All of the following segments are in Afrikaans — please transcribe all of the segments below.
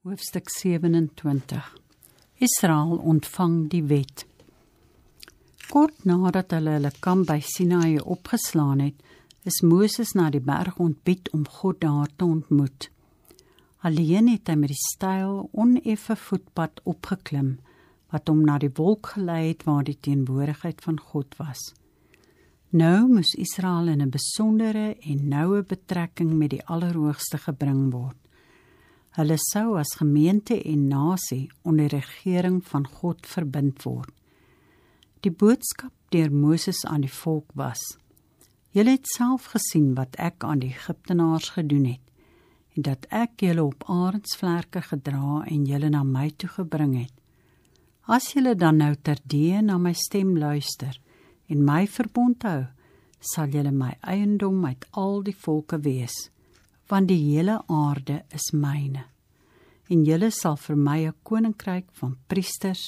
Hoofstuk 27. Israel ontvang die wet. Kort nadat hulle hulle kamp by Sinaï opgeslaan het, is Moses na die berg ontbied om God daar te ontmoet. Alleen het hy met die styl oneffe voetpad opgeklim wat hom na die wolk gelei het waar die teenwoordigheid van God was. Nou moes Israel in 'n besondere en noue betrekking met die Allerhoogste gebring word. Hulle sou as gemeente en nasie onder regering van God verbind word. Die boodskap deur Moses aan die volk was: Julle het self gesien wat ek aan die Egiptenaars gedoen het en dat ek julle op aardsvlerke gedra en julle na my toe gebring het. As julle dan nou terdee na my stem luister en my verbond hou, sal julle my eiendom uit al die volke wees want die hele aarde is myne en julle sal vir my 'n koninkryk van priesters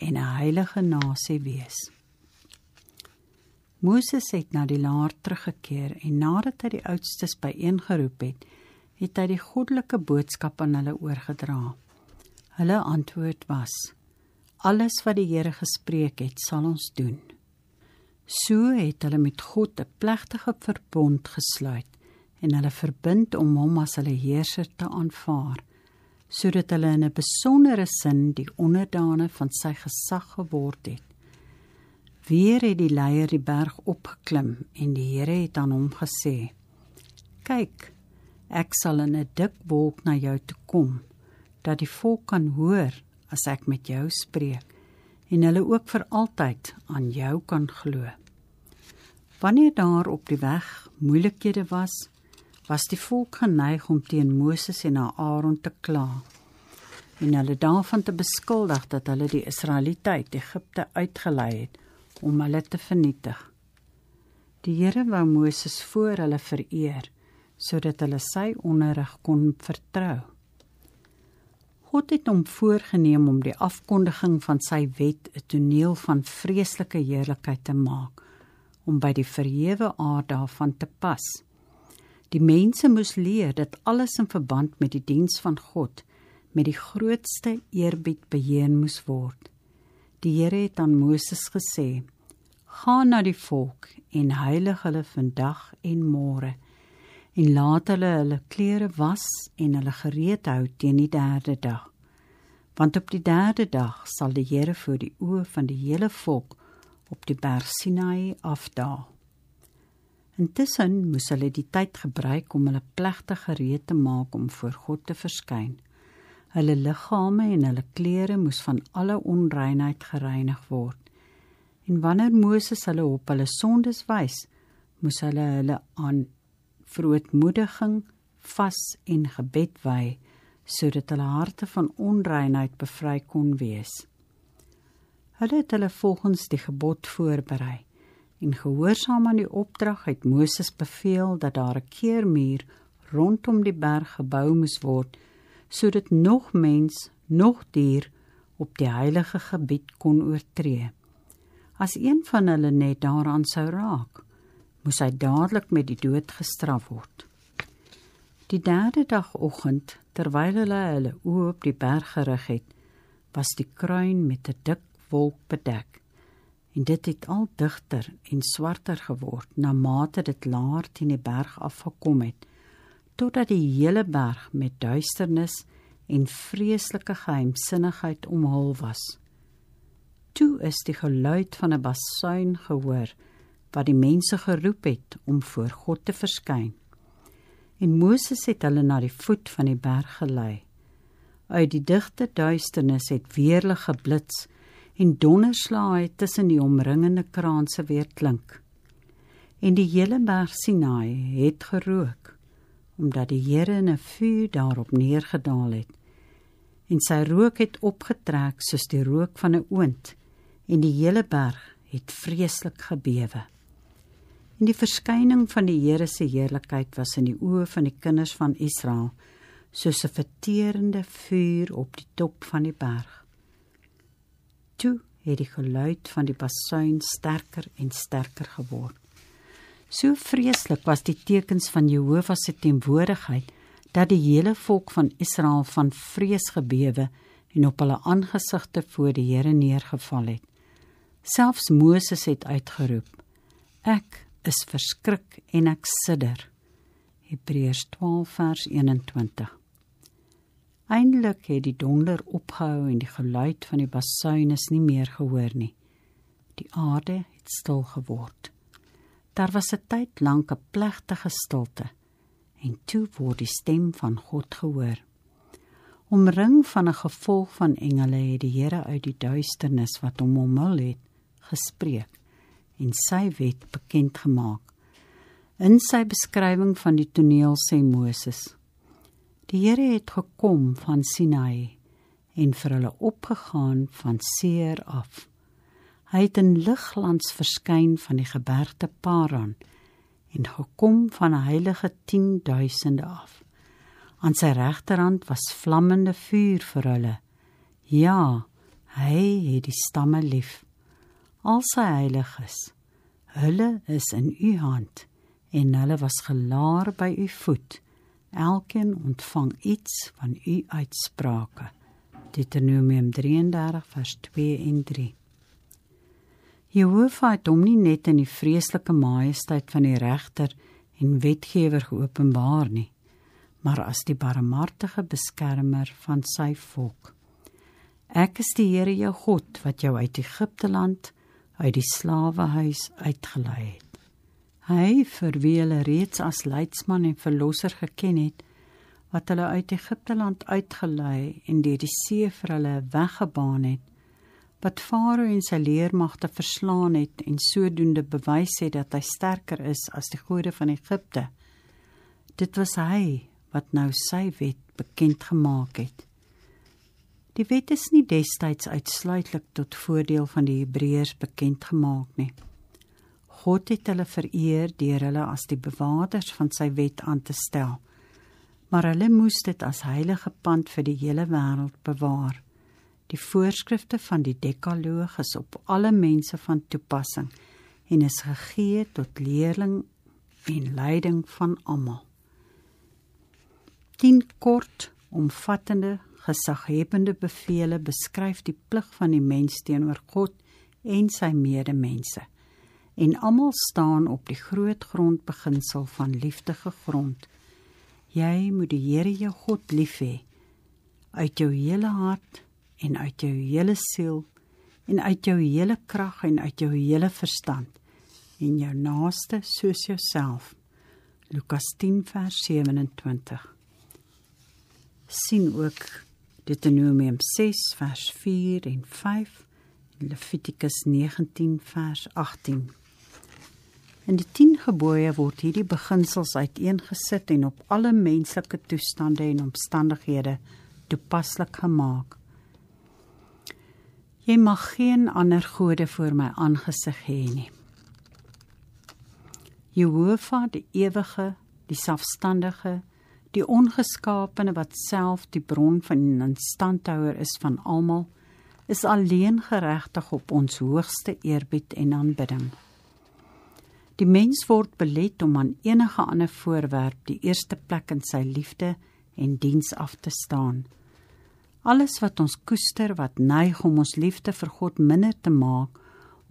en 'n heilige nasie wees. Moses het na die laar teruggekeer en nadat hy die oudstes byeengeroep het, het hy die goddelike boodskap aan hulle oorgedra. Hulle antwoord was: Alles wat die Here gespreek het, sal ons doen. So het hulle met God 'n plegtige verbond gesluit en hulle verbind om hom as hulle heerser te aanvaar sodat hulle in 'n besondere sin die onderdane van sy gesag geword het weer het die leier die berg opgeklim en die Here het aan hom gesê kyk ek sal in 'n dik wolk na jou toe kom dat die volk kan hoor as ek met jou spreek en hulle ook vir altyd aan jou kan glo wanneer daar op die weg moeilikhede was was die volk geneig om teen Moses en Aaron te kla en hulle daarvan te beskuldig dat hulle die Israeliete uit Egipte uitgelei het om hulle te vernietig. Die Here wou Moses voor hulle vereer sodat hulle sy onderrig kon vertrou. God het hom voorgenem om die afkondiging van sy wet 'n toneel van vreeslike heerlikheid te maak om by die verhewe aard daarvan te pas. Die mense moes leer dat alles in verband met die diens van God met die grootste eerbied beheer moes word. Die Here het aan Moses gesê: "Gaan na die volk en heilig hulle vandag en môre en laat hulle hulle klere was en hulle gereed hou teen die derde dag. Want op die derde dag sal die Here voor die oë van die hele volk op die berg Sinai afdaal." Intussen moes hulle die tyd gebruik om hulle plegtige gereed te maak om voor God te verskyn. Hulle liggame en hulle klere moes van alle onreinheid gereinig word. En wanneer Moses hulle op hulle sondes wys, moes hulle hulle aan vrootmoediging, vas en gebed wy sodat hulle harte van onreinheid bevry kon wees. Hulle het hulle volgens die gebod voorberei en gehoorsaam aan die opdrag het Moses beveel dat daar 'n keermuur rondom die berg gebou moes word sodat nog mens nog dier op die heilige gebied kon oortree. As een van hulle net daaraan sou raak, moes hy dadelik met die dood gestraf word. Die derde dag oggend, terwyl hulle hulle oop die berg gerig het, was die kruin met 'n dik wolk bedek en dit het al digter en swarter geword na mate dit laer teen die berg afgekom het totdat die hele berg met duisternis en vreeslike geheimsinnigheid omhul was toe is die geluid van 'n bassuin gehoor wat die mense geroep het om voor God te verskyn en Moses het hulle na die voet van die berg gelei uit die digte duisternis het weerlig geblits en donderslae tussen die omringende kraanse weer klink. En die hele berg Sinaai het gerook omdat die Here 'n vuur daarop neergedaal het. En sy rook het opgetrek soos die rook van 'n oond en die hele berg het vreeslik gebewe. En die verskyning van die Here se heerlikheid was in die oë van die kinders van Israel soos 'n verterende vuur op die top van die berg toe het die geluid van die bassuin sterker en sterker geword. So vreeslik was die tekens van Jehovah se teenwoordigheid dat die hele volk van Israel van vrees gebewe en op hulle aangesigte voor die Here neergeval het. Selfs Moses het uitgeroep: Ek is verskrik en ek sidder. Hebreërs 12 vers 21. Eindelik het die donder opgehou en die geluid van die bassein is nie meer gehoor nie. Die aarde het stil geword. Daar was 'n tyd lank 'n plegtige stilte en toe word die stem van God gehoor. Omring van 'n gevolg van engele het die Here uit die duisternis wat hom omhul het, gespreek en sy wet bekend gemaak. In sy beskrywing van die toneel sê Moses: Die Here het gekom van Sinai en vir hulle opgegaan van Seer af. Hy het in ligglans verskyn van die geberte Paran en gekom van 'n heilige 10000e af. Aan sy regterhand was vlammende vuur vir hulle. Ja, hy het die stamme lief. Al sy heiliges, hulle is in u hand en hulle was gelaar by u voet. Elkeen ontvang iets van u uitsprake. Deuteronomium 33 vers 2 en 3. Jehovah het hom nie net in die vreeslike majesteit van die regter en wetgewer geopenbaar nie, maar as die barmhartige beskermer van sy volk. Ek is die Here jou God wat jou uit Egipte land uit die slawehuis uitgelei het. Hy vir wie hulle reeds as leidsman en verlosser geken het, wat hulle uit Egipte land uitgelei en deur die see vir hulle weggebaan het, wat Farao en sy leermagte verslaan het en sodoende bewys het dat hy sterker is as die gode van Egipte. Dit was hy wat nou sy wet bekend gemaak het. Die wet is nie destyds uitsluitlik tot voordeel van die Hebreërs bekend gemaak nie. God het hulle vereer deur hulle as die bewakers van sy wet aan te stel. Maar hulle moes dit as heilige pand vir die hele wêreld bewaar. Die voorskrifte van die Dekaloog is op alle mense van toepassing en is gegee tot leerling en leiding van almal. 10 kort omvattende gesaghebende bevele beskryf die plig van die mens teenoor God en sy medemense en almal staan op die groot grondbeginsel van liefdige grond. Jy moet die Here jou God lief hê uit jou hele hart en uit jou hele siel en uit jou hele krag en uit jou hele verstand en jou naaste soos jouself. Lukas 10 vers 27. sien ook Deuteronomium 6 vers 4 en 5 en Levitikus 19 vers 18. In die 10 gebooie word hierdie beginsels uiteengesit en op alle menslike toestande en omstandighede toepaslik gemaak. Jy mag geen ander gode voor my aangesig hê nie. Jehovah, die ewige, die selfstandige, die ongeskaapene wat self die bron van instandhouer is van almal, is alleen geregtig op ons hoogste eerbied en aanbidding. Die mens word belet om aan enige ander voorwerp die eerste plek in sy liefde en diens af te staan. Alles wat ons koester wat neig om ons liefde vir God minder te maak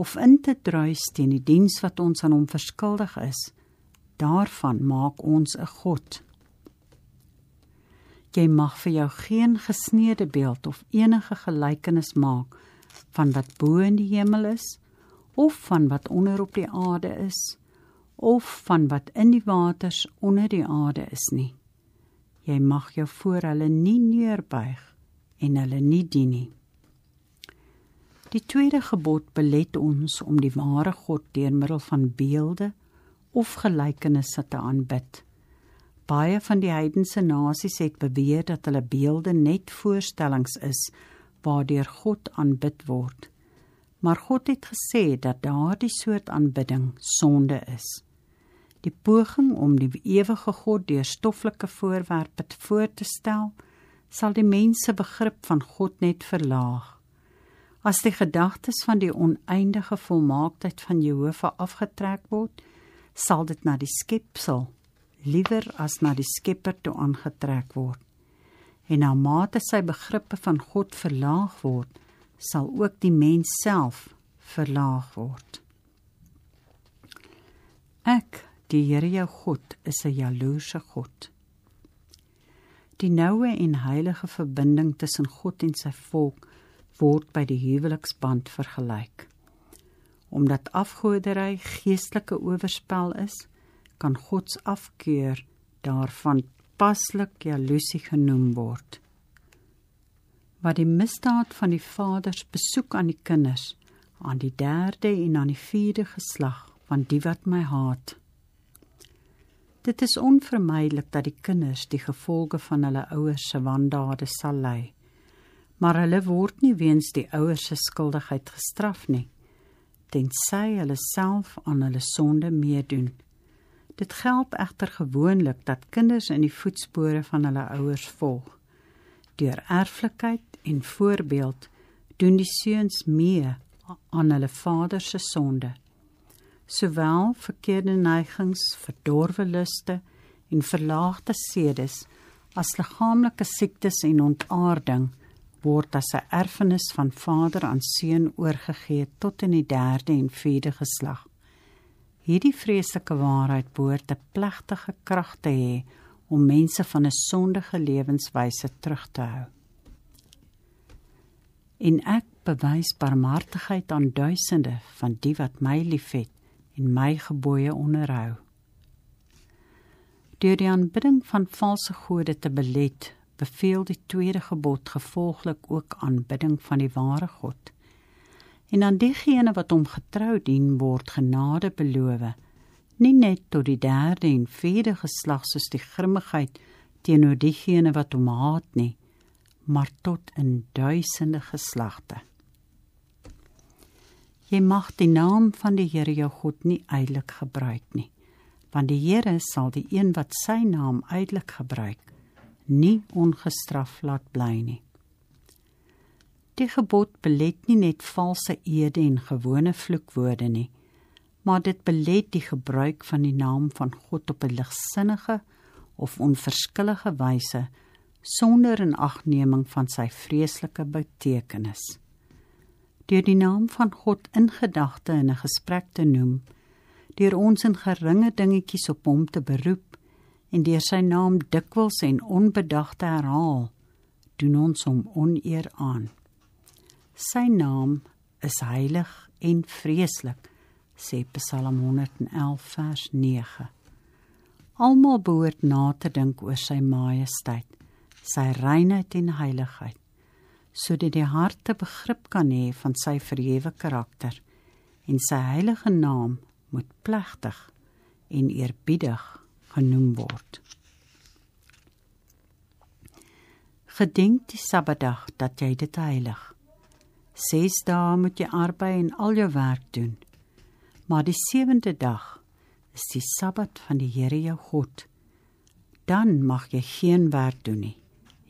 of in te druis teen die diens wat ons aan hom verskuldig is, daarvan maak ons 'n god. Jy mag vir jou geen gesneede beeld of enige gelykenis maak van wat bo in die hemel is of van wat onder op die aarde is of van wat in die waters onder die aarde is nie. Jy mag jou voor hulle nie neerbuig en hulle nie dien nie. Die tweede gebod belet ons om die ware God deur middel van beelde of gelykenisse te aanbid. Baie van die heidense nasies het beweer dat hulle beelde net voorstellings is waardeur God aanbid word maar God het gesê dat daardie soort aanbidding sonde is. Die poging om die ewige God deur stoffelike voorwerpe te voor te stel, sal die mense begrip van God net verlaag. As die gedagtes van die oneindige volmaaktheid van Jehovah afgetrek word, sal dit na die skepsel liewer as na die Skepper toe aangetrek word. En na mate sy begrippe van God verlaag word, sal ook die mens self verlaag word. Ek, die Here jou God, is 'n jaloerse God. Die noue en heilige verbinding tussen God en sy volk word by die huweliksband vergelyk. Omdat afgoderry geestelike oorspel is, kan God se afkeur daarvan paslik jaloesie genoem word wat die misdaad van die vaders besoek aan die kinders aan die derde en aan die vierde geslag van die wat my haat. Dit is onvermydelik dat die kinders die gevolge van hulle ouers se wandade sal lei. Maar hulle word nie weens die ouers se skuldigheid gestraf nie, tensy hulle self aan hulle sonde meedoen. Dit geld egter gewoonlik dat kinders in die voetspore van hulle ouers volg deur erflikheid en voorbeeld doen die seuns mee aan hulle vader se sonde. Sowael verkeerde neigings, verdorwe luste en verlaagde sedes as liggaamlike siektes en ontaarding word as 'n erfenis van vader aan seun oorgegee tot in die 3de en 4de geslag. Hierdie vreeslike waarheid behoort 'n plegtige krag te hê om mense van 'n sondige lewenswyse terug te hou en ek bewys barmhartigheid aan duisende van die wat my liefhet en my gebooie onderhou. Deur die aanbidding van valse gode te belet, beveel die tweede gebod gevolglik ook aanbidding van die ware God. En aan diegene wat hom getrou dien, word genade beloof, nie net tot die derde en vierde geslag soos die grimmigheid teenoor diegene wat hom haat nie, maar tot in duisende geslagte. Jy mag die naam van die Here jou God nie eilik gebruik nie, want die Here sal die een wat sy naam eilik gebruik, nie ongestraf laat bly nie. Die gebod belet nie net valse eede en gewone vloekwoorde nie, maar dit belet die gebruik van die naam van God op 'n ligsinnige of onverskillige wyse sonder inagneming van sy vreeslike betekenis. Deur die naam van God in gedagte in 'n gesprek te noem, deur ons in geringe dingetjies op hom te beroep en deur sy naam dikwels en onbedagte herhaal, doen ons hom oneer aan. Sy naam is heilig en vreeslik, sê Psalm 111 vers 9. Almal behoort na te dink oor sy majesteit sy reinheid en heiligheid sodat die harte begrip kan hê van sy verhewe karakter en sy heilige naam moet plegtig en eerbiedig genoem word gedenk die sabbatdag dat jy dit heilig ses dae moet jy arbei en al jou werk doen maar die sewende dag is die sabbat van die Here jou God dan mag jy geen werk doen nie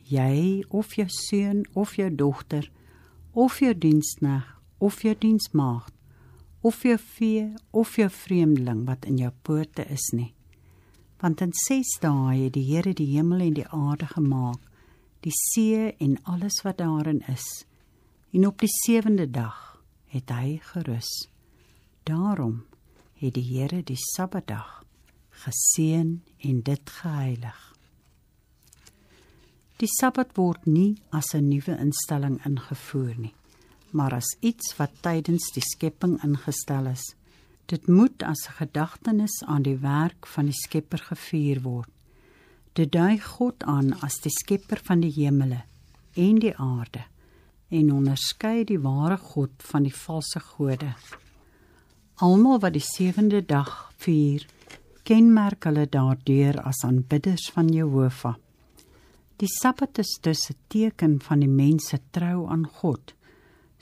jy of jou seun of jou dogter of jou diensknegt of jou diensmaagd of jou vee of jou vreemdeling wat in jou poorte is nie want in 6 dae het die Here die hemel en die aarde gemaak die see en alles wat daarin is en op die 7de dag het hy gerus daarom het die Here die sabbatdag geseën en dit geheilig Die Sabbat word nie as 'n nuwe instelling ingevoer nie, maar as iets wat tydens die skepping ingestel is. Dit moet as 'n gedagtenis aan die werk van die Skepper gevier word. Dit dui God aan as die Skepper van die hemele en die aarde en onderskei die ware God van die valse gode. Almal wat die sewende dag vier, kenmerk hulle daardeur as aanbidders van Jehovah. Die Sabbat is dus 'n teken van die mens se trou aan God,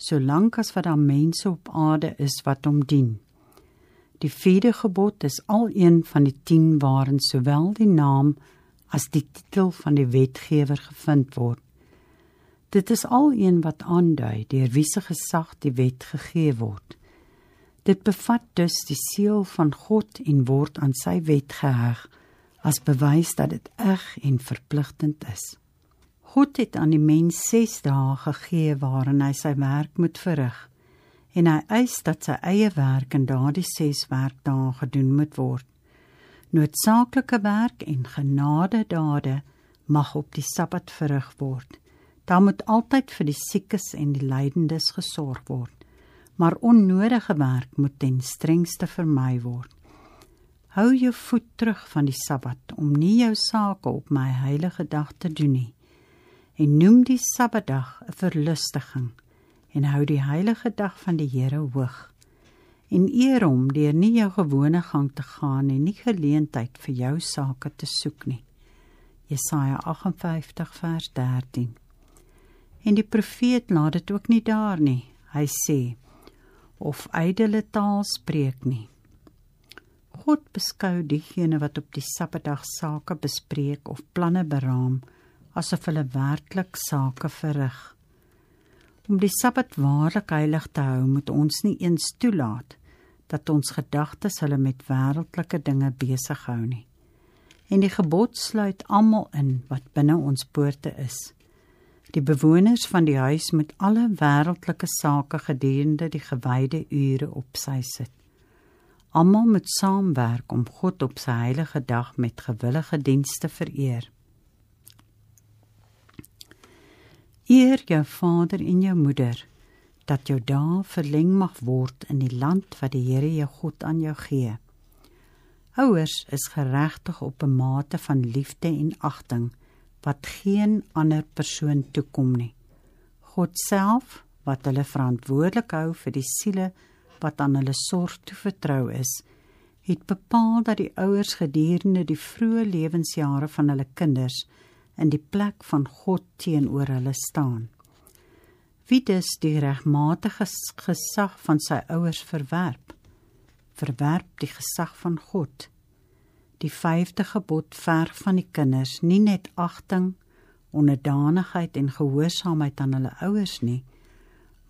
solank as wat daar mense op aarde is wat hom dien. Die vierde gebod is al een van die 10 waarin sowel die naam as die titel van die wetgewer gevind word. Dit is al een wat aandui deur wie se gesag die wet gegee word. Dit bevat dus die seël van God en word aan sy wet geheg as bewys dat dit eg en verpligtend is. God het aan die mens 6 dae gegee waarin hy sy werk moet verrig en hy eis dat sy eie werk in daardie 6 werkdae gedoen moet word. Noodsaaklike werk en genade dade mag op die Sabbat verrig word. Daar moet altyd vir die siekes en die lydendes gesorg word, maar onnodige werk moet ten strengste vermy word. Hou jou voet terug van die Sabbat om nie jou sake op my heilige dag te doen nie. En noem die Sabbatdag 'n verlustiging en hou die heilige dag van die Here hoog. En eer hom deur nie jou gewone gang te gaan en nie geleentheid vir jou sake te soek nie. Jesaja 58 vers 13. En die profeet laat dit ook nie daar nie. Hy sê of ydele taal spreek nie. God beskou diegene wat op die Saterdag sake bespreek of planne beraam asof hulle werklik sake verrig. Om die Sabbat waarlik heilig te hou, moet ons nie eens toelaat dat ons gedagtes hulle met wêreldlike dinge besig hou nie. En die gebod sluit almal in wat binne ons poorte is. Die bewoners van die huis moet alle wêreldlike sake gedurende die gewyde ure op sy sit almal moet saamwerk om God op sy heilige dag met gewillige dienste vereer. Eer jou vader en jou moeder dat jou dae verleng mag word in die land wat die Here jou God aan jou gee. Ouers is geregtig op 'n mate van liefde en agting wat geen ander persoon toekom nie. God self wat hulle verantwoordelik hou vir die siele wat aan hulle sorg toevertrou is, het bepaal dat die ouers gedurende die vroeë lewensjare van hulle kinders in die plek van God teenoor hulle staan. Wie dus die regmatige gesag van sy ouers verwerp, verwerp die gesag van God. Die vyfde gebod verg van die kinders nie net agting, onderdanigheid en gehoorsaamheid aan hulle ouers nie,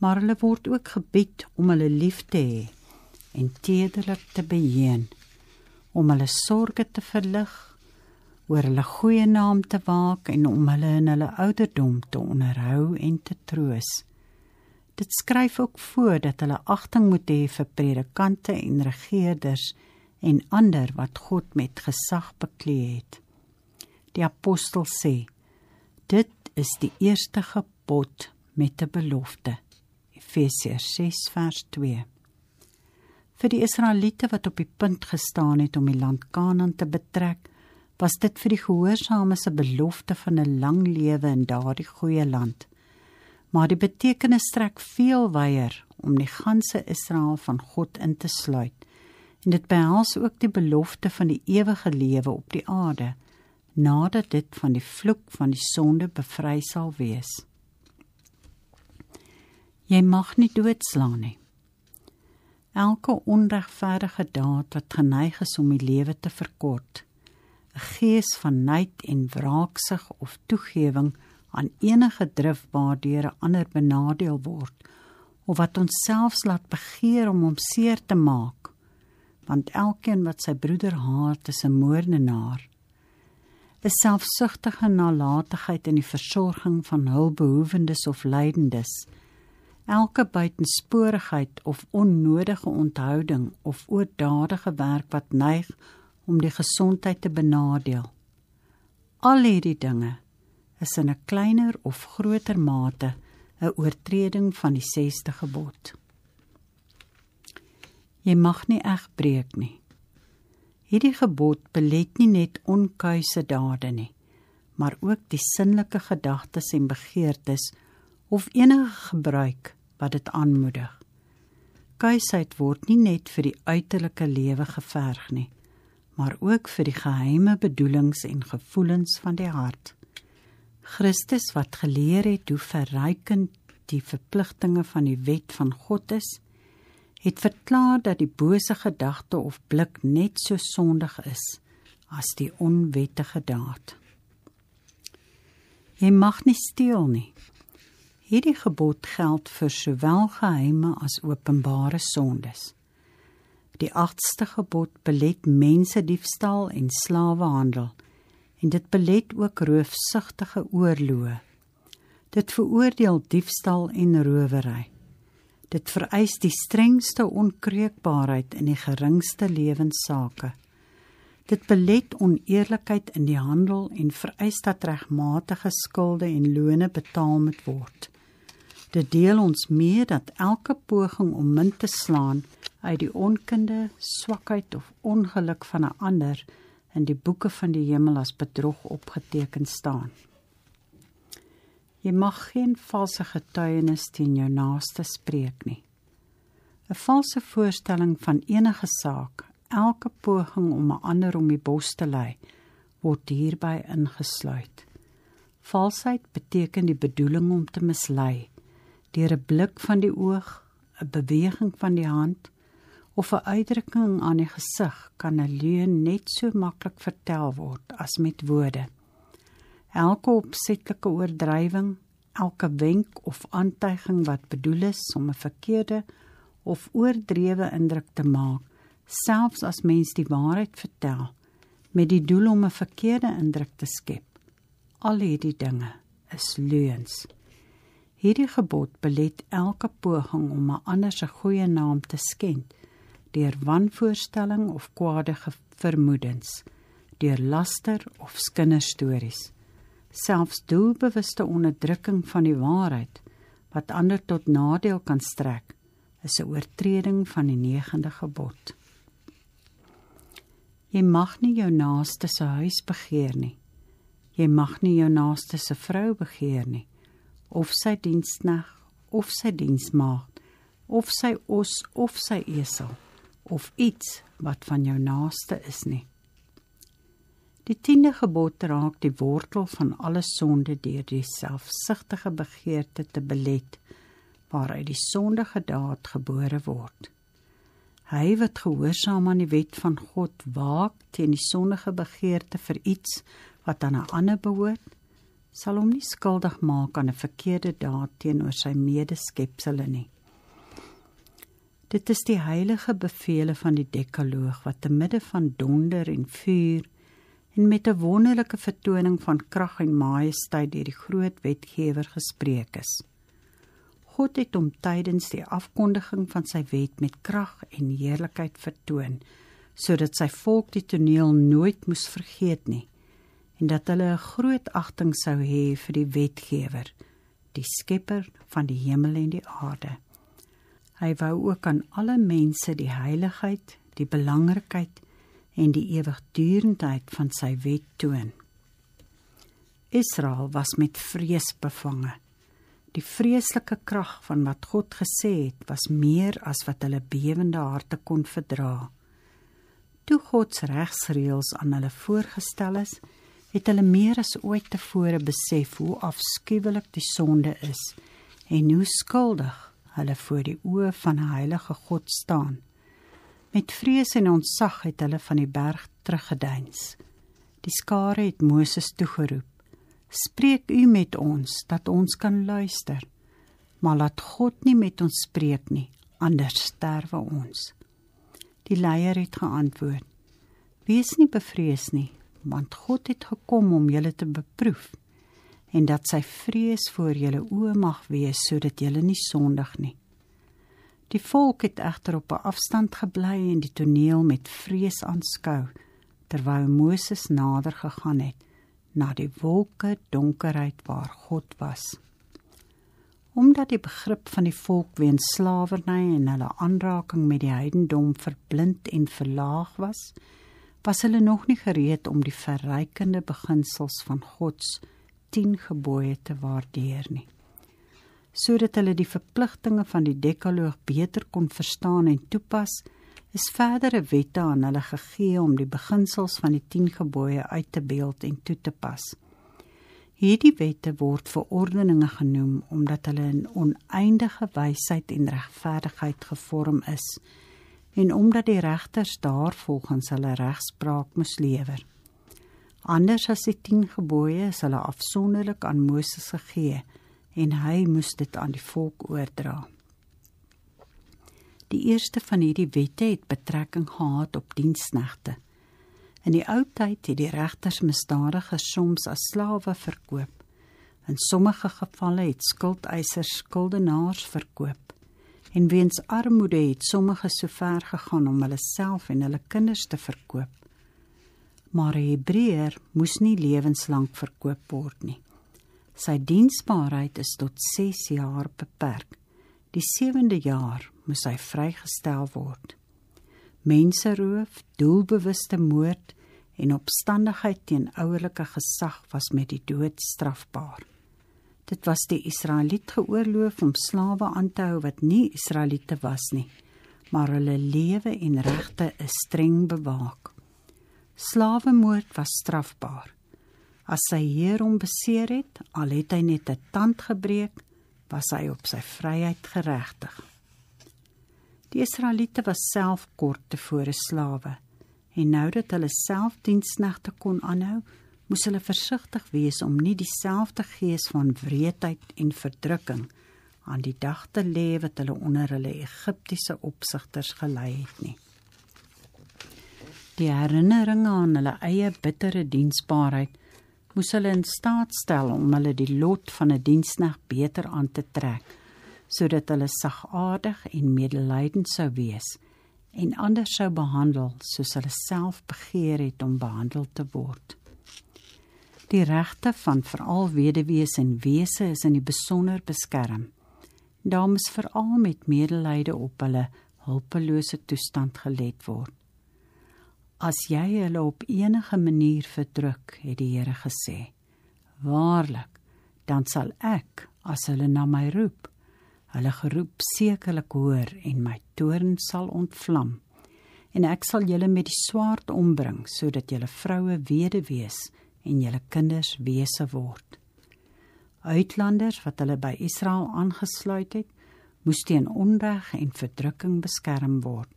maar hulle word ook gebied om hulle lief te hê en teederlik te beheer om hulle sorges te verlig oor hulle goeie naam te waak en om hulle in hulle ouderdom te onderhou en te troos dit skryf ook voor dat hulle agting moet hê vir predikante en regerders en ander wat God met gesag beklee het die apostel sê dit is die eerste gebod met 'n belofte Efesiërs 6 vers 2. Vir die Israeliete wat op die punt gestaan het om die land Kanaan te betrek, was dit vir die gehoorsaamese belofte van 'n lang lewe in daardie goeie land. Maar die betekenis strek veel wyer om die ganse Israel van God in te sluit. En dit behels ook die belofte van die ewige lewe op die aarde nadat dit van die vloek van die sonde bevry sal wees. Jy mag nie doodslaan nie. Elke onregverdige daad wat geneig is om die lewe te verkort, 'n gees van nait en wraaksug of toegewing aan enige drif waardeur 'n ander benadeel word of wat ons selfs laat begeer om hom seer te maak, want elkeen wat sy broeder haat, is 'n moordenaar. 'n Selfsugtige nalatigheid in die versorging van hul behoeftes of lydendes. Elke buitensporigheid of onnodige onthouding of oordadige werk wat neig om die gesondheid te benadeel. Al hierdie dinge is in 'n kleiner of groter mate 'n oortreding van die 6ste gebod. Jy mag nie eg breek nie. Hierdie gebod belet nie net onkuise dade nie, maar ook die sinnelike gedagtes en begeertes of enige gebruik wat dit aanmoedig. Kuisheid word nie net vir die uiterlike lewe geverg nie, maar ook vir die geheime bedoelings en gevoelens van die hart. Christus wat geleer het hoe verrykend die verpligtinge van die wet van God is, het verklaar dat die bose gedagte of blik net so sondig is as die onwettige daad. Jy mag nie steel nie, Hierdie gebod geld vir sowel geheime as openbare sondes. Die 8ste gebod belet mense diefstal en slawehandel en dit belet ook roofsugtige oorloë. Dit veroordeel diefstal en rowery. Dit vereis die strengste onkreukbaarheid in die geringste lewenssake. Dit belet oneerlikheid in die handel en vereis dat regmatige skulde en lone betaal moet word. Dit deel ons mee dat elke poging om min te slaan uit die onkunde, swakheid of ongeluk van 'n ander in die boeke van die hemel as bedrog opgeteken staan. Jy mag geen valse getuienis teen jou naaste spreek nie. 'n False voorstelling van enige saak, elke poging om 'n ander om die bos te lei, word hierby ingesluit. Valsheid beteken die bedoeling om te mislei deur 'n blik van die oog, 'n beweging van die hand of 'n uitdrukking aan die gesig kan 'n leuen net so maklik vertel word as met woorde. Elke opsetlike oordrywing, elke wenk of aanduiding wat bedoel is om 'n verkeerde of oordrewe indruk te maak, selfs as mens die waarheid vertel met die doel om 'n verkeerde indruk te skep. Al hierdie dinge is leuens. Hierdie gebod belet elke poging om 'n ander se goeie naam te skend deur wanvoorstelling of kwade vermoedens, deur laster of skinderstories, selfs doelbewuste onderdrukking van die waarheid wat ander tot nadeel kan strek, is 'n oortreding van die 9de gebod. Jy mag nie jou naaste se huis begeer nie. Jy mag nie jou naaste se vrou begeer nie of sy diensknegg of sy diensmaagd of sy os of sy esel of iets wat van jou naaste is nie. Die 10de gebod raak die wortel van alle sonde deur die selfsugtige begeerte te belet waaruit die sondige daad gebore word. Hy wat gehoorsaam aan die wet van God waak teen die sondige begeerte vir iets wat aan 'n ander behoort, sal hom nie skuldig maak aan 'n verkeerde daad teenoor sy medeskepsels nie. Dit is die heilige beveelings van die Dekaloog wat te midde van donder en vuur en met 'n wonderlike vertoning van krag en majesteit deur die groot wetgewer gespreek is. God het hom tydens die afkondiging van sy wet met krag en heerlikheid vertoon sodat sy volk die toneel nooit moes vergeet nie en dat hulle 'n groot agting sou hê vir die wetgewer, die skepper van die hemel en die aarde. Hy wou ook aan alle mense die heiligheid, die belangrikheid en die ewigdurendheid van sy wet toon. Israel was met vrees bevange. Die vreeslike krag van wat God gesê het, was meer as wat hulle bewende harte kon verdra. Toe God se regsreëls aan hulle voorgestel is, het hulle meer as ooit tevore besef hoe afskuwelik die sonde is en hoe skuldig hulle voor die oë van 'n heilige God staan. Met vrees en ontzag het hulle van die berg teruggeduins. Die skare het Moses toegeroep: "Spreek u met ons dat ons kan luister, maar laat God nie met ons spreek nie, anders sterwe ons." Die leier het geantwoord: "Wees nie bevrees nie, want God het gekom om julle te beproef en dat sy vrees voor julle oë mag wees sodat julle nie sondig nie. Die volk het egter op 'n afstand gebly en die toneel met vrees aanskou terwyl Moses nader gegaan het na die wolke donkerheid waar God was. Omdat die begrip van die volk weens slawerny en hulle aanraking met die heidendom verblind en verlaag was, was hulle nog nie gereed om die verrykende beginsels van God se 10 gebooie te waardeer nie. Sodat hulle die verpligtinge van die Dekaloog beter kon verstaan en toepas, is verdere wette aan hulle gegee om die beginsels van die 10 gebooie uit te beeld en toe te pas. Hierdie wette word verordeninge genoem omdat hulle in oneindige wysheid en regverdigheid gevorm is en omdat die regters daar volgens hulle regspraak moes lewer. Anders as die 10 gebooie is hulle afsonderlik aan Moses gegee en hy moes dit aan die volk oordra. Die eerste van hierdie wette het betrekking gehad op diensnegte. In die ou tyd het die regters misdadigers soms as slawe verkoop. In sommige gevalle het skuldeisers skuldenaars verkoop en weens armoede het sommige so ver gegaan om hulle self en hulle kinders te verkoop. Maar 'n Hebreër moes nie lewenslank verkoop word nie. Sy diensbaarheid is tot 6 jaar beperk. Die 7de jaar moes hy vrygestel word. Menseroof, doelbewuste moord en opstandigheid teen ouerlike gesag was met die dood strafbaar. Dit was die Israeliet geoorloof om slawe aan te hou wat nie Israeliete was nie, maar hulle lewe en regte is streng bewaak. Slawemoord was strafbaar. As sy heer hom beseer het, al het hy net 'n tand gebreek, was hy op sy vryheid geregtig. Die Israeliete was self kort tevore slawe en nou dat hulle self diensnegte kon aanhou, moes hulle versigtig wees om nie dieselfde gees van wreedheid en verdrukking aan die dag te lê wat hulle onder hulle Egiptiese opsigters gelei het nie. Die herinneringe aan hulle eie bittere diensbaarheid moes hulle in staat stel om hulle die lot van 'n die diensnag beter aan te trek sodat hulle sagaardig en medelydend sou wees en ander sou behandel soos hulle self begeer het om behandel te word. Die regte van veral weduwees en wese is in die besonder beskerm. Dames veral met medelyde op hulle hulpelose toestand gelet word. As jy hulle op enige manier verdruk, het die Here gesê, waarlik, dan sal ek as hulle na my roep, hulle geroep sekerlik hoor en my toorn sal ontvlam en ek sal julle met die swaard ombring sodat julle vroue weduwees wees en julle kinders wese word. Uitlanders wat hulle by Israel aangesluit het, moes teen onreg en verdrukking beskerm word.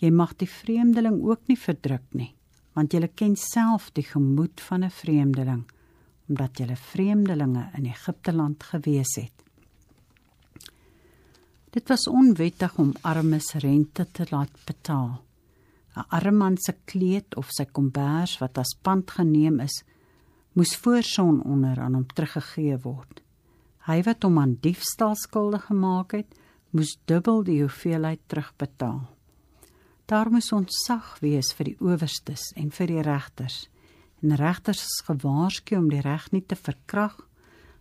Jy mag die vreemdeling ook nie verdruk nie, want jy ken self die gemoed van 'n vreemdeling, omdat jy vreemdelinge in Egipte land gewees het. Dit was onwettig om armes rente te laat betaal. 'n arme man se kleed of sy kombers wat as pand geneem is, moes voor son onder aan hom teruggegee word. Hy wat hom aan diefstal skuldig gemaak het, moes dubbel die hoeveelheid terugbetaal. Daar moes ons sag wees vir die owerstes en vir die regters. En regters is gewaarsku om die reg nie te verkrag,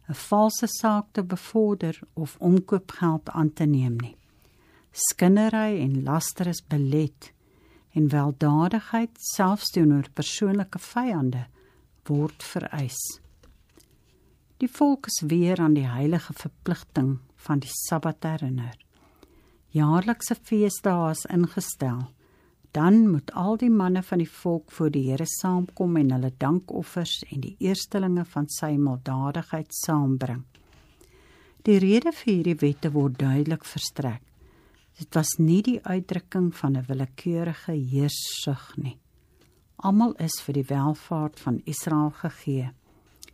'n valse saak te bevorder of omkoopgeld aan te neem nie. Skinnery en laster is belet en weldadigheid selfs teenoor persoonlike vyande word vereis. Die volk is weer aan die heilige verpligting van die Sabbat herinner. Jaarlikse feesdae is ingestel. Dan moet al die manne van die volk voor die Here saamkom en hulle dankoffers en die eerstelinge van sy moldadigheid saambring. Die rede vir hierdie wette word duidelik verstrek. Dit was nie die uitdrukking van 'n willekeurige heerssug nie. Almal is vir die welfaart van Israel gegee.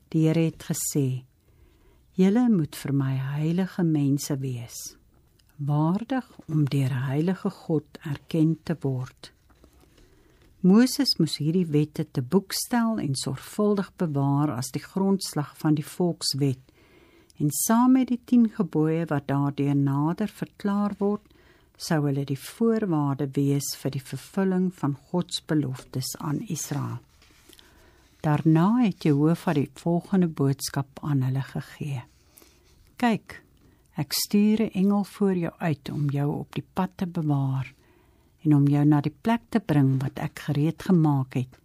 Die Here het gesê: "Julle moet vir my heilige mense wees, waardig om deur heilige God erken te word." Moses moes hierdie wette te boek stel en sorgvuldig bewaar as die grondslag van die volkswet. En saam met die 10 gebooie wat daardeur nader verklaar word, sou hulle die voorwaarde wees vir die vervulling van God se beloftes aan Israel. Daarna het Jehovah die volgende boodskap aan hulle gegee. Kyk, ek stuur 'n engel voor jou uit om jou op die pad te bewaar en om jou na die plek te bring wat ek gereed gemaak het.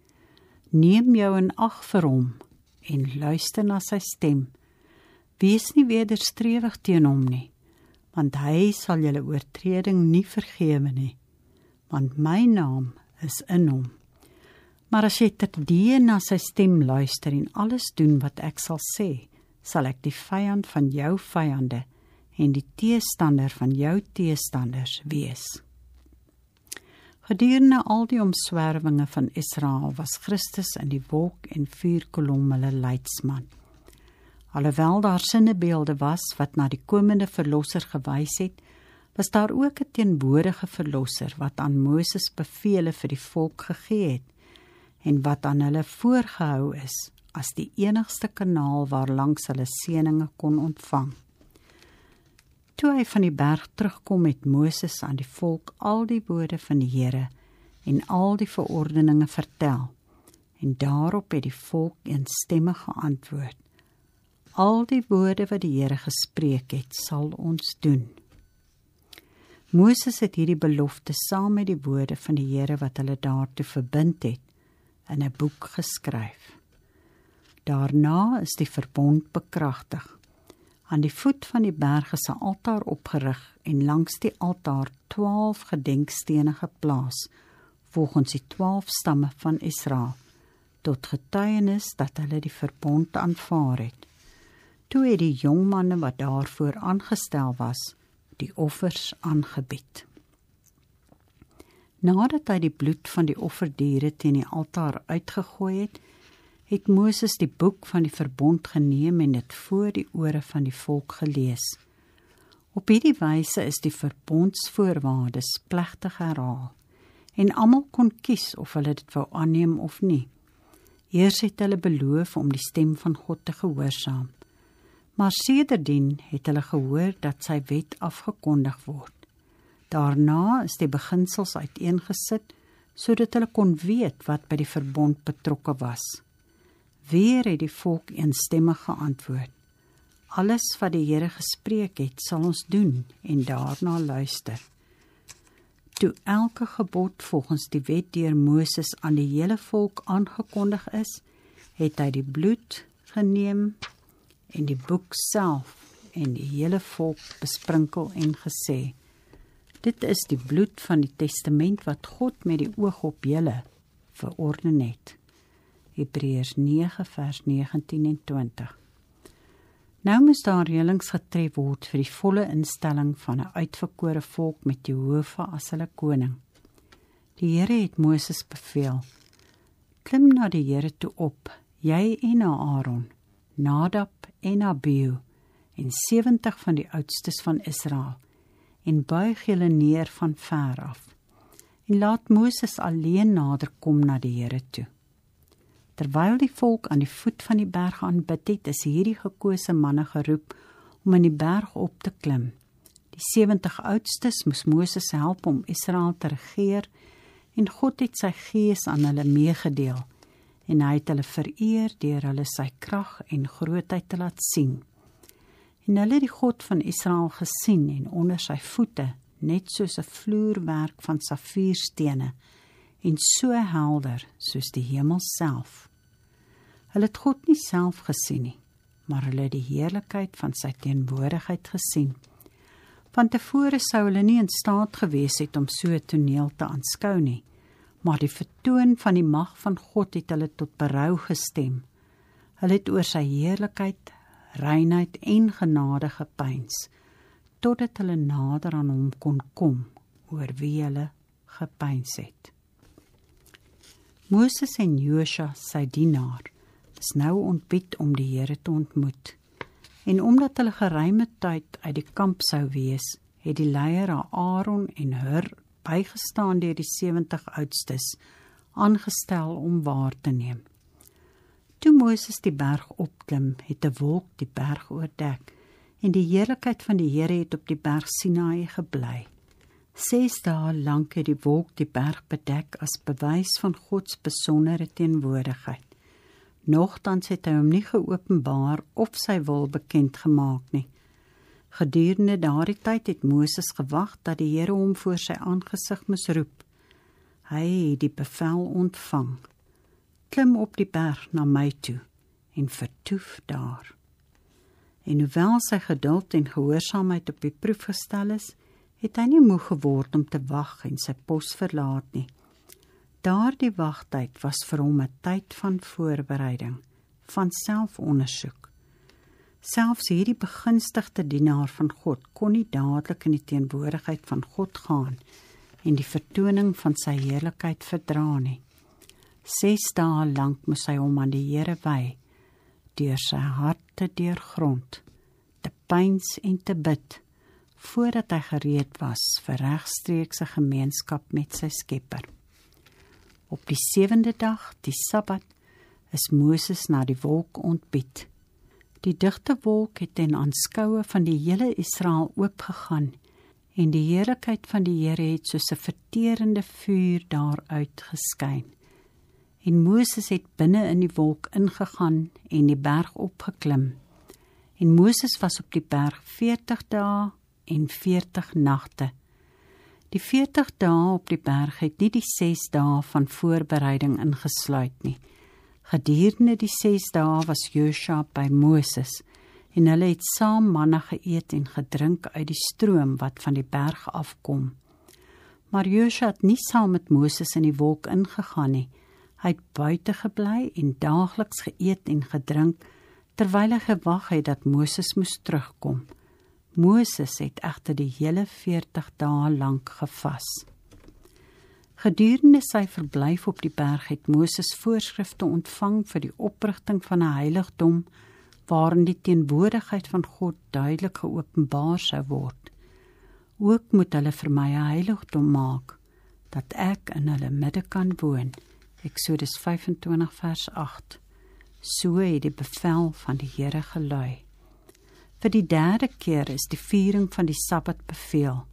Neem jou in ag vir hom en luister na sy stem. Wees nie wederstrewig teen hom nie want hy sal julle oortreding nie vergewe nie want my naam is in hom maar as jy terdee na sy stem luister en alles doen wat ek sal sê sal ek die vyand van jou vyande en die teestander van jou teestanders wees gedurende al die omswervinge van Israel was Christus in die wolk en vuurkolom hulle leidsman Alhoewel daar sinnebeelde was wat na die komende verlosser gewys het, was daar ook 'n teenwoordige verlosser wat aan Moses beveel vir die volk gegee het en wat aan hulle voorgehou is as die enigste kanaal waar langs hulle seëninge kon ontvang. Toe hy van die berg terugkom het Moses aan die volk al die bode van die Here en al die verordeninge vertel en daarop het die volk instemmig geantwoord al die woorde wat die Here gespreek het, sal ons doen. Moses het hierdie belofte saam met die woorde van die Here wat hulle daartoe verbind het, in 'n boek geskryf. Daarna is die verbond bekragtig. Aan die voet van die berg is 'n altaar opgerig en langs die altaar 12 gedenkstene geplaas volgens die 12 stamme van Israel tot getuienis dat hulle die verbond aanvaar het. Toe het die jong manne wat daarvoor aangestel was, die offers aangebied. Nadat hy die bloed van die offerdiere teen die altaar uitgegooi het, het Moses die boek van die verbond geneem en dit voor die ore van die volk gelees. Op hierdie wyse is die verbondsvoorwaardes plegtig herhaal en almal kon kies of hulle dit wou aanneem of nie. Eers het hulle beloof om die stem van God te gehoorsaam. Maar sedertdien het hulle gehoor dat sy wet afgekondig word. Daarna is die beginsels uiteengesit sodat hulle kon weet wat by die verbond betrokke was. Weer het die volk eensstemmig geantwoord: Alles wat die Here gespreek het, sal ons doen en daarna luister. Toe elke gebod volgens die wet deur Moses aan die hele volk aangekondig is, het hy die bloed geneem en die boek self en die hele volk besprinkel en gesê dit is die bloed van die testament wat God met die oog op julle verordene het Hebreërs 9 vers 19 en 20 Nou moes daar reëlings getref word vir die volle instelling van 'n uitverkore volk met Jehovah as hulle koning Die Here het Moses beveel Klim na die Here toe op jy en Aaron Nadab en Abiu en 70 van die oudstes van Israel en buig julle neer van ver af. En laat Moses alleen nader kom na die Here toe. Terwyl die volk aan die voet van die berg aanbid het, is hierdie gekose manne geroep om in die berg op te klim. Die 70 oudstes moes Moses help om Israel te regeer en God het sy gees aan hulle meegedeel en hy het hulle vereer deur hulle sy krag en grootheid te laat sien. En hulle het die God van Israel gesien en onder sy voete net soos 'n vloerwerk van saffierstene en so helder soos die hemel self. Hulle het God nie self gesien nie, maar hulle het die heerlikheid van sy teenwoordigheid gesien. Want tevore sou hulle nie in staat gewees het om so 'n toneel te aanskou nie maar die vertoon van die mag van God het hulle tot berou gestem. Hulle het oor sy heerlikheid, reinheid en genade gepyns totdat hulle nader aan hom kon kom oor wie hulle gepyns het. Moses en Josua, sy dienaar, is nou ontbied om die Here te ontmoet. En omdat hulle geruime tyd uit die kamp sou wees, het die leier Aaron en Hur bygestaan deur die 70 oudstes aangestel om waar te neem. Toe Moses die berg opklim, het 'n wolk die berg oordek en die heerlikheid van die Here het op die berg Sinaï gebly. 6 dae lank het die wolk die berg bedek as bewys van God se besondere teenwoordigheid. Nogtans het hy hom nie geopenbaar of sy wil bekend gemaak nie. Gedurende daardie tyd het Moses gewag dat die Here hom voor sy aangesig moes roep. Hy het die bevel ontvang: "Klim op die berg na my toe en vertoef daar." En hoewel sy geduld en gehoorsaamheid op die proef gestel is, het hy nie moeg geword om te wag en sy pos verlaat nie. Daardie wagtyd was vir hom 'n tyd van voorbereiding, van selfondersoek. Selfs hierdie begunstigde dienaar van God kon nie dadelik in die teenwoordigheid van God gaan en die vertoning van sy heerlikheid verdra nie. 6 dae lank moes hy hom aan die Here wy, deur sy hart te deurgrond, te pyns en te bid voordat hy gereed was vir regstreekse gemeenskap met sy Skepper. Op die 7de dag, die Sabbat, is Moses na die wolk ontbied. Die digte wolk het ten aanskoue van die hele Israel oopgegaan en die heerlikheid van die Here het soos 'n verterende vuur daaruit geskyn. En Moses het binne in die wolk ingegaan en die berg opgeklim. En Moses was op die berg 40 dae en 40 nagte. Die 40 dae op die berg het nie die 6 dae van voorbereiding ingesluit nie. Gedurende die 6 dae was Josua by Moses en hulle het saam manna geëet en gedrink uit die stroom wat van die berg afkom. Maar Josua het nie saam met Moses in die wolk ingegaan nie. Hy het buite gebly en daagliks geëet en gedrink terwyl hy gewag het dat Moses moes terugkom. Moses het egter die hele 40 dae lank gevas. Gedurende sy verblyf op die berg het Moses voorskrifte ontvang vir die oprigting van 'n heiligdom waarin die teenwoordigheid van God duidelik geopenbaar sou word. Ook moet hulle vir my 'n heiligdom maak dat ek in hulle midde kan woon. Eksodus 25 vers 8. So het die bevel van die Here gelui. Vir die derde keer is die viering van die Sabbat beveel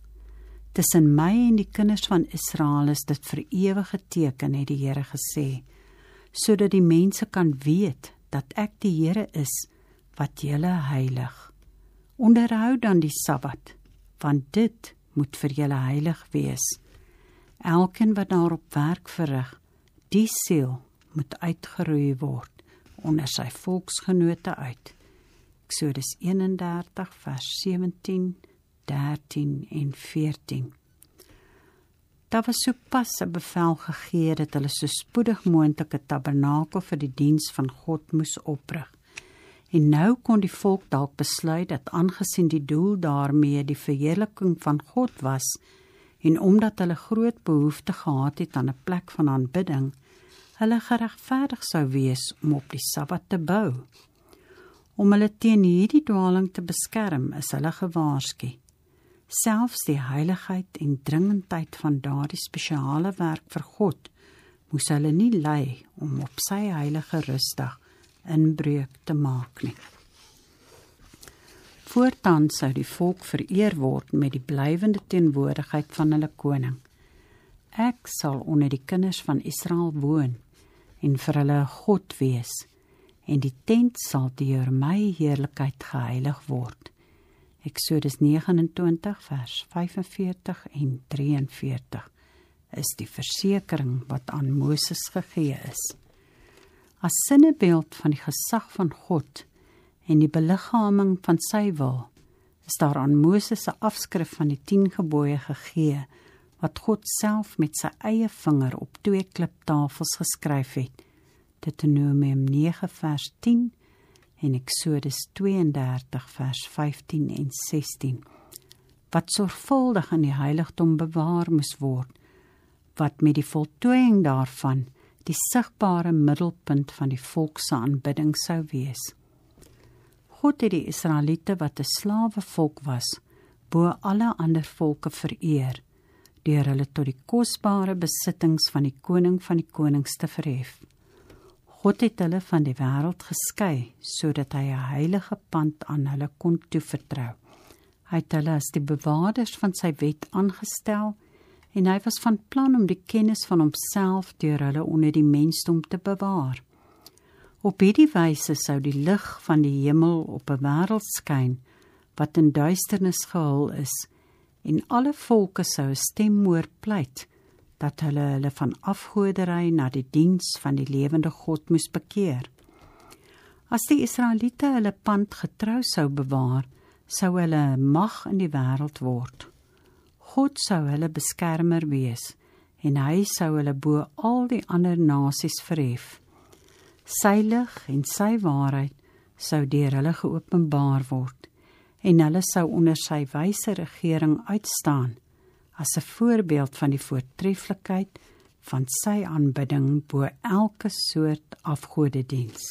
tussen my en die kinders van Israel is dit vir ewige teken het die Here gesê sodat die mense kan weet dat ek die Here is wat julle heilig onderhou dan die sabbat want dit moet vir julle heilig wees elkeen wat daarop werk verrig die siel moet uitgeroei word onder sy volksgenote uit eksodus 31 vers 17 13 en 14. Daar was sopas 'n bevel gegee dat hulle so spoedig moontlik 'n tabernakel vir die diens van God moes oprig. En nou kon die volk dalk besluit dat aangesien die doel daarmee die verheerliking van God was en omdat hulle groot behoefte gehad het aan 'n plek van aanbidding, hulle geregverdig sou wees om op die Sabbat te bou. Om hulle teen hierdie dwaaling te beskerm, is hulle gewaarsku selfs die heiligheid en dringendheid van daardie spesiale werk vir God moes hulle nie lei om op sy heilige rusdag inbreuk te maak nie. Voortaan sou die volk vereer word met die blywende teenwoordigheid van hulle koning. Ek sal onder die kinders van Israel woon en vir hulle God wees en die tent sal deur my heerlikheid geheilig word. Eksodus 29 vers 45 en 43 is die versekering wat aan Moses gegee is. As sinnebeeld van die gesag van God en die beliggaaming van sy wil, is daar aan Moses se afskrif van die 10 gebooie gegee wat God self met sy eie vinger op twee kliptafels geskryf het. Deuteronomium 9 vers 10 en Eksodus 32 vers 15 en 16 wat sorgvuldig in die heiligdom bewaar moes word wat met die voltooiing daarvan die sigbare middelpunt van die volk se aanbidding sou wees. God het die Israeliete wat 'n slawe volk was bo alle ander volke vereer deur hulle tot die kosbare besittings van die koning van die konings te verhef. God het hulle van die wêreld geskei sodat hy 'n heilige pand aan hulle kon toevertrou. Hy het hulle as die bewakers van sy wet aangestel en hy was van plan om die kennis van homself deur hulle onder die mensdom te bewaar. Op hierdie wyse sou die lig van die hemel op 'n wêreld skyn wat in duisternis gehul is en alle volke sou 'n stem hoor pleit dat hulle hulle van afgoderry na die diens van die lewende God moes bekeer. As die Israeliete hulle pand getrou sou bewaar, sou hulle mag in die wêreld word. God sou hulle beskermer wees en hy sou hulle bo al die ander nasies verhef. Sy lig en sy waarheid sou deur hulle geopenbaar word en hulle sou onder sy wyse regering uitstaan as 'n voorbeeld van die voortreffelikheid van sy aanbidding bo elke soort afgodediens.